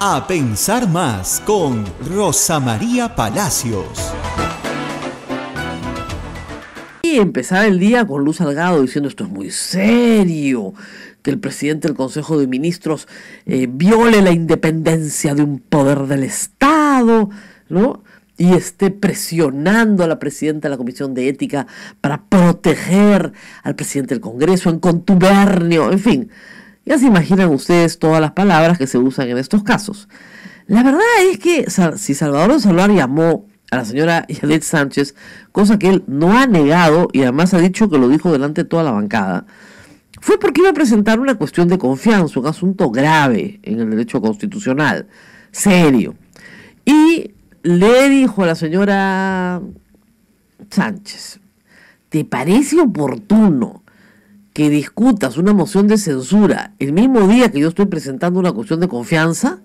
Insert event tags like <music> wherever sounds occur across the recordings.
A pensar más con Rosa María Palacios. Y empezar el día con Luz Salgado diciendo esto es muy serio, que el presidente del Consejo de Ministros eh, viole la independencia de un poder del Estado, ¿no? y esté presionando a la presidenta de la Comisión de Ética para proteger al presidente del Congreso en contubernio, en fin, ya se imaginan ustedes todas las palabras que se usan en estos casos. La verdad es que si Salvador de llamó a la señora Yadet <laughs> Sánchez, cosa que él no ha negado y además ha dicho que lo dijo delante de toda la bancada, fue porque iba a presentar una cuestión de confianza, un asunto grave en el derecho constitucional, serio. Y le dijo a la señora Sánchez, ¿te parece oportuno que discutas una moción de censura el mismo día que yo estoy presentando una cuestión de confianza.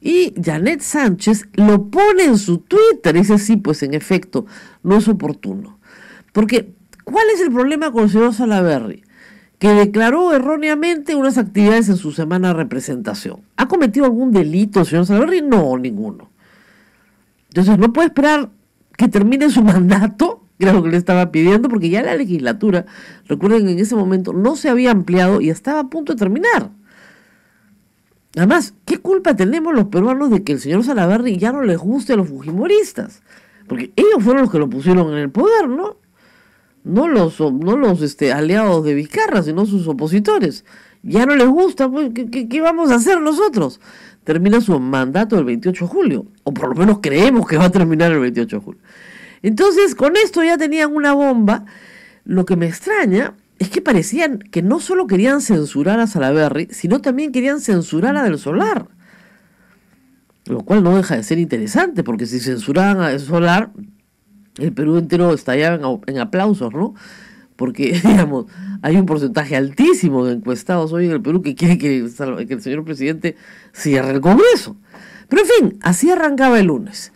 Y Janet Sánchez lo pone en su Twitter. dice, sí, pues en efecto, no es oportuno. Porque, ¿cuál es el problema con el señor Salaverry? Que declaró erróneamente unas actividades en su semana de representación. ¿Ha cometido algún delito el señor Salaverry? No, ninguno. Entonces, no puede esperar que termine su <laughs> mandato era lo que le estaba pidiendo, porque ya la legislatura, recuerden que en ese momento no se había ampliado y estaba a punto de terminar. Además, ¿qué culpa tenemos los peruanos de que el señor Salaverri ya no les guste a los fujimoristas? Porque ellos fueron los que lo pusieron en el poder, ¿no? No los, no los este, aliados de Vizcarra, sino sus opositores. Ya no les gusta, pues, qué vamos a hacer nosotros? Termina su mandato el 28 de julio, o por lo menos creemos que va a terminar el 28 de julio. Entonces, con esto ya tenían una bomba. Lo que me extraña es que parecían que no solo querían censurar a Salaberry, sino también querían censurar a Del Solar. Lo cual no deja de ser interesante, porque si censuraban a Del Solar, el Perú entero estallaba en, aplausos, ¿no? Porque, <laughs> digamos, hay un porcentaje altísimo de encuestados hoy en el Perú que quiere que, que el señor presidente cierre el Congreso. Pero en fin, así arrancaba el lunes.